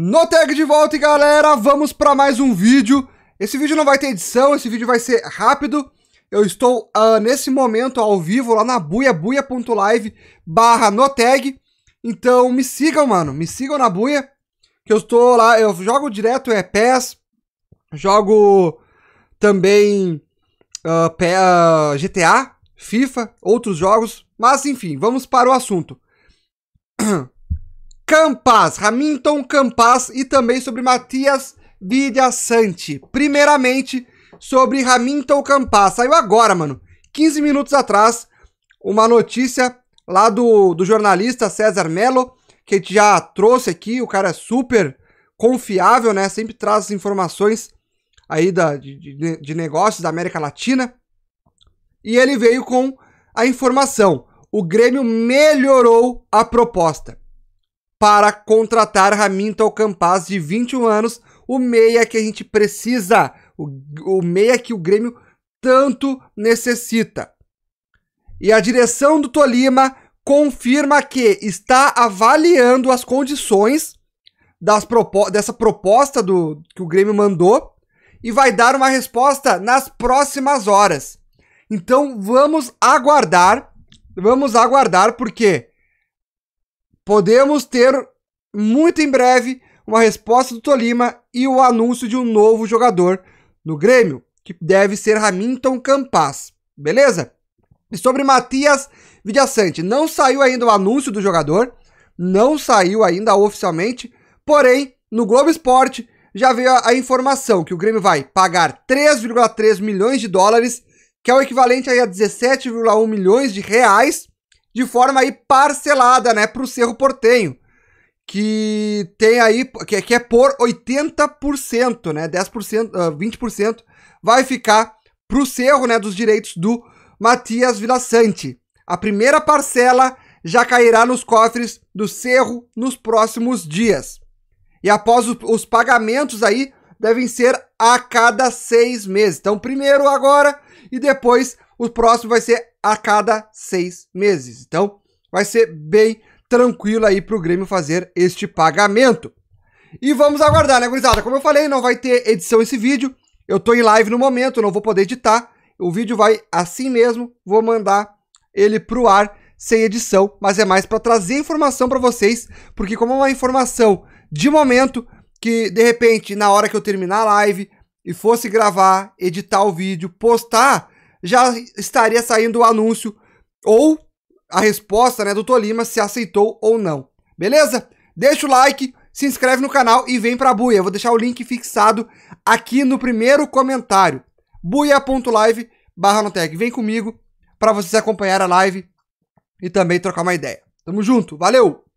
No tag de volta, galera, vamos para mais um vídeo. Esse vídeo não vai ter edição, esse vídeo vai ser rápido. Eu estou, uh, nesse momento, ao vivo, lá na buia, buia.live barra no tag. Então, me sigam, mano, me sigam na buia, que eu estou lá, eu jogo direto é PES, jogo também uh, ah, uh, ah, GTA, FIFA, outros jogos, mas enfim, vamos para o assunto. Campas, Hamilton Campas e também sobre Matias Vidasanti. Primeiramente, sobre Hamilton Campas. Saiu agora, mano. 15 minutos atrás, uma notícia lá do, do jornalista César Melo que a gente já trouxe aqui. O cara é super confiável, né? Sempre traz informações aí da, de, de negócios da América Latina. E ele veio com a informação. O Grêmio melhorou a proposta para contratar Raminto Alcampaz, de 21 anos, o meia que a gente precisa, o, o meia que o Grêmio tanto necessita. E a direção do Tolima confirma que está avaliando as condições das propo dessa proposta do, que o Grêmio mandou e vai dar uma resposta nas próximas horas. Então vamos aguardar, vamos aguardar porque podemos ter muito em breve uma resposta do Tolima e o anúncio de um novo jogador no Grêmio, que deve ser Hamilton Campas, beleza? E sobre Matias Vidiaçante, não saiu ainda o anúncio do jogador, não saiu ainda oficialmente, porém, no Globo Esporte já veio a, a informação que o Grêmio vai pagar 3,3 milhões de dólares, que é o equivalente a 17,1 milhões de reais, de forma aí parcelada, né, para o Cerro Portenho, que tem aí que, que é por 80%, né, 10%, 20% ah, vai ficar para o Cerro, né, dos direitos do Matias Vilaçante. A primeira parcela já cairá nos cofres do Cerro nos próximos dias. E após os pagamentos aí devem ser a cada seis meses. Então, primeiro agora e depois o próximo vai ser a cada seis meses. Então vai ser bem tranquilo aí para o Grêmio fazer este pagamento. E vamos aguardar, né, gurizada? Como eu falei, não vai ter edição esse vídeo. Eu estou em live no momento, não vou poder editar. O vídeo vai assim mesmo, vou mandar ele para o ar sem edição, mas é mais para trazer informação para vocês, porque como é uma informação de momento que de repente na hora que eu terminar a live e fosse gravar, editar o vídeo, postar, já estaria saindo o anúncio ou a resposta né, do Tolima se aceitou ou não. Beleza? Deixa o like, se inscreve no canal e vem pra Buia. vou deixar o link fixado aqui no primeiro comentário. buia.live barra Vem comigo para vocês acompanhar a live e também trocar uma ideia. Tamo junto, valeu!